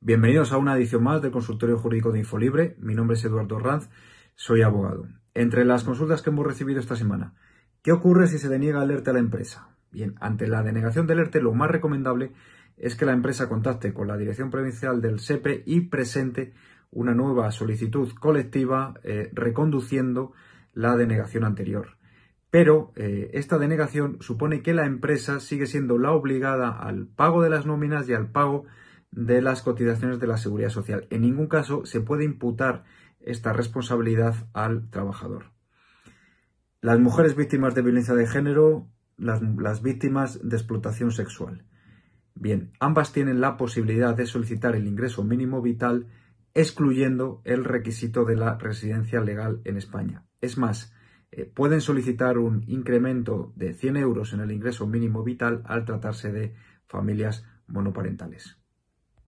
Bienvenidos a una edición más del Consultorio Jurídico de Infolibre. Mi nombre es Eduardo Ranz, soy abogado. Entre las consultas que hemos recibido esta semana, ¿qué ocurre si se deniega alerta a la empresa? Bien, ante la denegación del ERTE, lo más recomendable es que la empresa contacte con la Dirección Provincial del SEPE y presente una nueva solicitud colectiva eh, reconduciendo la denegación anterior. Pero eh, esta denegación supone que la empresa sigue siendo la obligada al pago de las nóminas y al pago de las cotizaciones de la seguridad social. En ningún caso se puede imputar esta responsabilidad al trabajador. Las mujeres víctimas de violencia de género, las, víctimas de explotación sexual. Bien, ambas tienen la posibilidad de solicitar el ingreso mínimo vital excluyendo el requisito de la residencia legal en España. Es más, eh, pueden solicitar un incremento de 100 euros en el ingreso mínimo vital al tratarse de familias monoparentales.